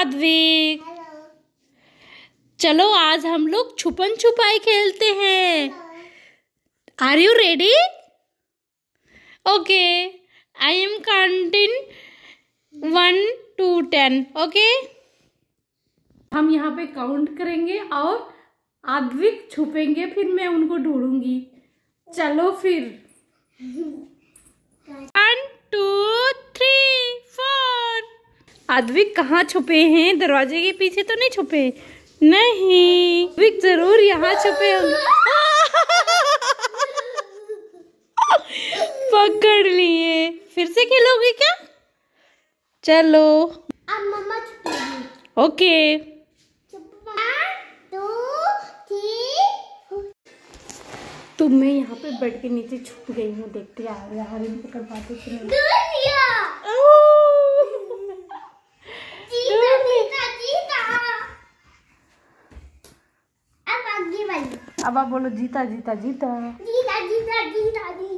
साध्विक चलो आज हम लोग छुपन छुपाई खेलते हैं are you ready okay I am counting one two ten okay हम यहाँ पे काउंट करेंगे और आद्विक छुपेंगे फिर मैं उनको ढूंढूंगी चलो फिर आद्विक कहाँ छुपे हैं दरवाजे के पीछे तो नहीं छुपे नहीं आद्विक जरूर यहाँ छुपे होंगे पकड़ लिए फिर से खेलोगे क्या चलो ओके तो मैं यहाँ पे बैठ के नीचे छुप गई हूँ देखते यार यार पकड़ पाते अब आप बोलो जीता जीता जीता जीता जीता जीता जीता